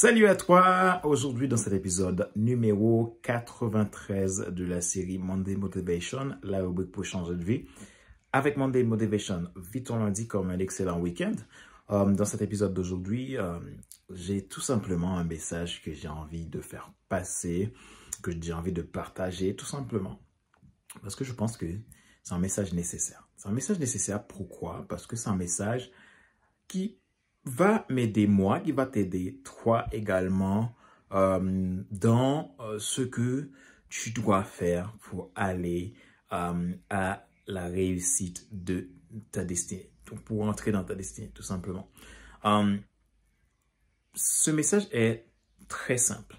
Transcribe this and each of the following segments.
Salut à toi! Aujourd'hui, dans cet épisode numéro 93 de la série Monday Motivation, la rubrique pour changer de vie. Avec Monday Motivation, vite ton lundi comme un excellent week-end. Euh, dans cet épisode d'aujourd'hui, euh, j'ai tout simplement un message que j'ai envie de faire passer, que j'ai envie de partager, tout simplement. Parce que je pense que c'est un message nécessaire. C'est un message nécessaire, pourquoi? Parce que c'est un message qui va m'aider moi, qui va t'aider toi également euh, dans euh, ce que tu dois faire pour aller euh, à la réussite de ta destinée, donc pour entrer dans ta destinée tout simplement. ce message est très simple.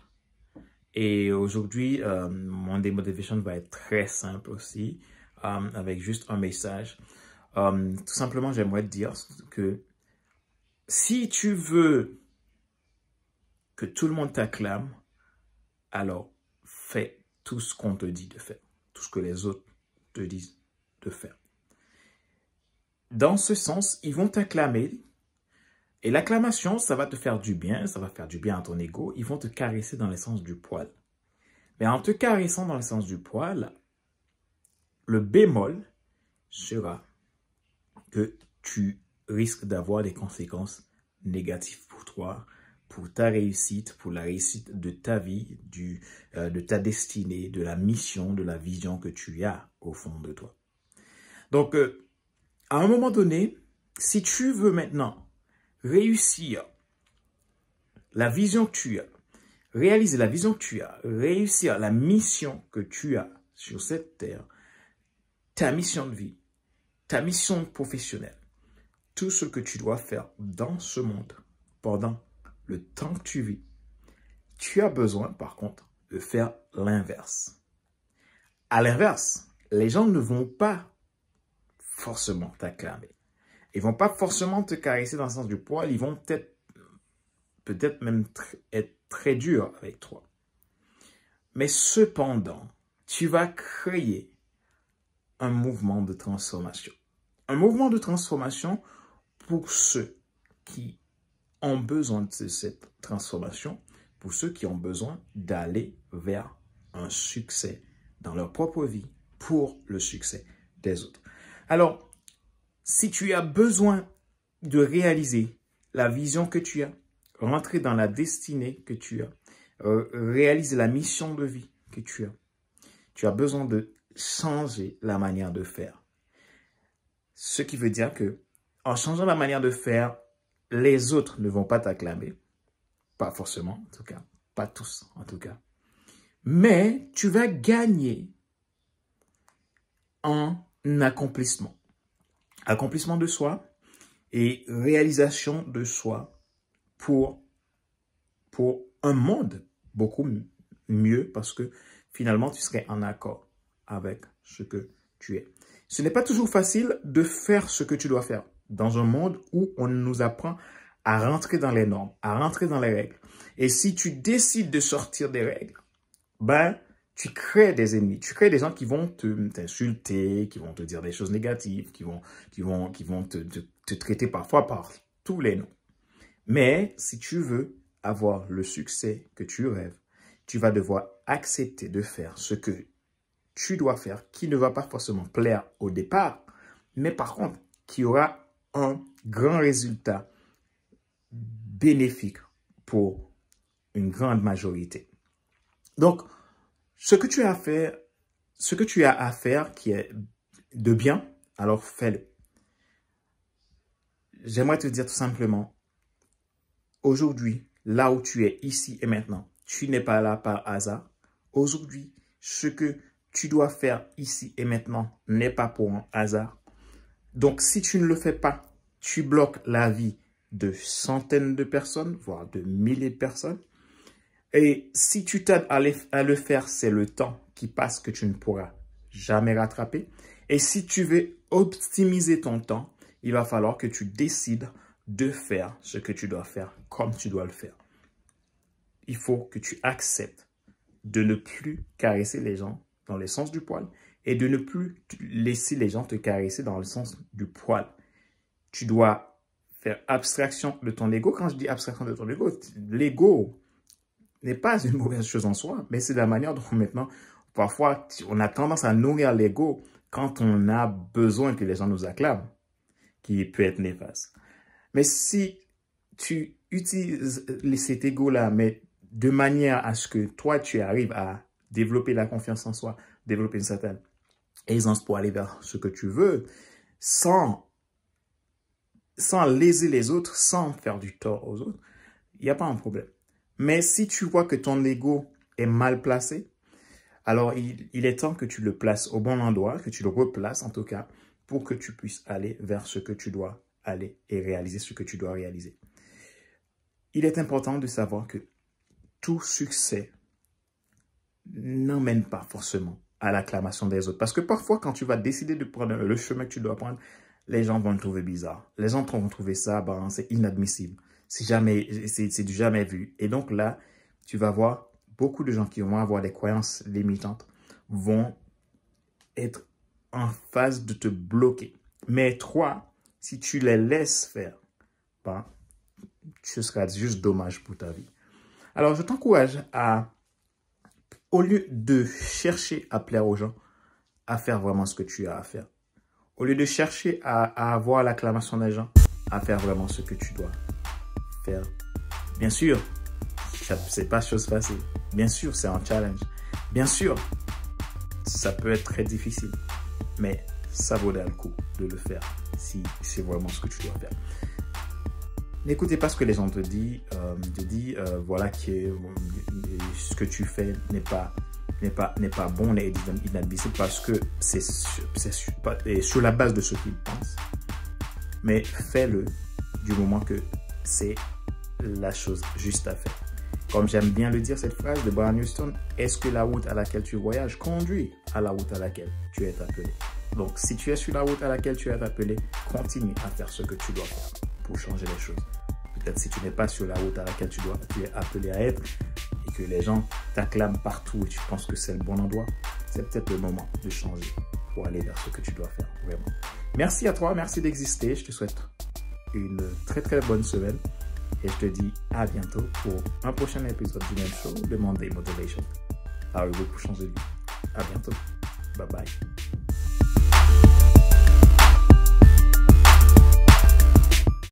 Et aujourd'hui, mon Motivation va être très simple aussi, avec juste un message. tout simplement, j'aimerais te dire que si tu veux que tout le monde t'acclame, alors fais tout ce qu'on te dit de faire, tout ce que les autres te disent de faire. Dans ce sens, ils vont t'acclamer. Et l'acclamation, ça va te faire du bien, ça va faire du bien à ton ego. Ils vont te caresser dans le sens du poil. Mais en te caressant dans le sens du poil, le bémol sera que tu risque d'avoir des conséquences négatives pour toi, pour ta réussite, pour la réussite de ta vie, du, euh, de ta destinée, de la mission, de la vision que tu as au fond de toi. Donc, euh, à un moment donné, si tu veux maintenant réussir la vision que tu as, réaliser la vision que tu as, réussir la mission que tu as sur cette terre, ta mission de vie, ta mission professionnelle, tout ce que tu dois faire dans ce monde pendant le temps que tu vis. Tu as besoin, par contre, de faire l'inverse. À l'inverse, les gens ne vont pas forcément t'acclamer. Ils vont pas forcément te caresser dans le sens du poil, ils vont peut-être même être très durs avec toi. Mais cependant, tu vas créer un mouvement de transformation. Un mouvement de transformation pour ceux qui ont besoin de cette transformation, pour ceux qui ont besoin d'aller vers un succès dans leur propre vie pour le succès des autres. Alors, si tu as besoin de réaliser la vision que tu as, rentrer dans la destinée que tu as, euh, réaliser la mission de vie que tu as, tu as besoin de changer la manière de faire. Ce qui veut dire que en changeant la manière de faire, les autres ne vont pas t'acclamer. Pas forcément, en tout cas. Pas tous, en tout cas. Mais tu vas gagner en accomplissement. Accomplissement de soi et réalisation de soi pour, pour un monde beaucoup mieux parce que finalement, tu serais en accord avec ce que tu es. Ce n'est pas toujours facile de faire ce que tu dois faire dans un monde où on nous apprend à rentrer dans les normes, à rentrer dans les règles. Et si tu décides de sortir des règles, ben, tu crées des ennemis, tu crées des gens qui vont te t'insulter, qui vont te dire des choses négatives, qui vont, qui vont, qui vont te, te, te traiter parfois par tous les noms. Mais si tu veux avoir le succès que tu rêves, tu vas devoir accepter de faire ce que tu dois faire, qui ne va pas forcément plaire au départ, mais par contre, qui aura un grand résultat bénéfique pour une grande majorité. Donc, ce que tu as à faire, ce que tu as à faire qui est de bien, alors fais-le. J'aimerais te dire tout simplement, aujourd'hui, là où tu es, ici et maintenant, tu n'es pas là par hasard. Aujourd'hui, ce que tu dois faire ici et maintenant n'est pas pour un hasard. Donc, si tu ne le fais pas, tu bloques la vie de centaines de personnes, voire de milliers de personnes. Et si tu t'aides à, le faire, c'est le temps qui passe que tu ne pourras jamais rattraper. Et si tu veux optimiser ton temps, il va falloir que tu décides de faire ce que tu dois faire comme tu dois le faire. Il faut que tu acceptes de ne plus caresser les gens dans le sens du poil et de ne plus laisser les gens te caresser dans le sens du poil. Tu dois faire abstraction de ton ego. Quand je dis abstraction de ton ego, l'ego n'est pas une mauvaise chose en soi, mais c'est la manière dont maintenant, parfois, on a tendance à nourrir l'ego quand on a besoin que les gens nous acclament, qui peut être néfaste. Mais si tu utilises cet ego-là, mais de manière à ce que toi, tu arrives à développer la confiance en soi, développer une certaine aisance pour aller vers ce que tu veux, sans, sans léser les autres, sans faire du tort aux autres, il n'y a pas un problème. Mais si tu vois que ton ego est mal placé, alors il, il, est temps que tu le places au bon endroit, que tu le replaces en tout cas, pour que tu puisses aller vers ce que tu dois aller et réaliser ce que tu dois réaliser. Il est important de savoir que tout succès n'emmène pas forcément à l'acclamation des autres. Parce que parfois, quand tu vas décider de prendre le chemin que tu dois prendre, les gens vont le trouver bizarre. Les gens vont trouver ça, ben, c'est inadmissible. C'est jamais, du jamais vu. Et donc là, tu vas voir beaucoup de gens qui vont avoir des croyances limitantes vont être en phase de te bloquer. Mais toi si tu les laisses faire, ben, ce sera juste dommage pour ta vie. Alors, je t'encourage à au lieu de chercher à plaire aux gens, à faire vraiment ce que tu as à faire. Au lieu de chercher à, avoir l'acclamation des gens, à faire vraiment ce que tu dois faire. Bien sûr, c'est pas chose facile. Bien sûr, c'est un challenge. Bien sûr, ça peut être très difficile, mais ça vaudrait le coup de le faire si c'est vraiment ce que tu dois faire. N'écoutez pas ce que les gens te disent, euh, te euh, voilà qui est, ce que tu fais n'est pas n'est pas, n'est pas bon, n'est inadmissible parce que c'est sur, sur, la base de ce qu'il pense. Mais fais-le du moment que c'est la chose juste à faire. Comme j'aime bien le dire, cette phrase de Brian Houston, est-ce que la route à laquelle tu voyages conduit à la route à laquelle tu es appelé Donc, si tu es sur la route à laquelle tu es appelé, continue à faire ce que tu dois faire pour changer les choses. Peut-être si tu n'es pas sur la route à laquelle tu, dois, tu es appelé à être, les gens t'acclament partout et tu penses que c'est le bon endroit, c'est peut-être le moment de changer pour aller vers ce que tu dois faire, vraiment. Merci à toi, merci d'exister. Je te souhaite une très très bonne semaine et je te dis à bientôt pour un prochain épisode du même show, le Monday Motivation. Ah oui, pour changer de vie. À bientôt. Bye bye.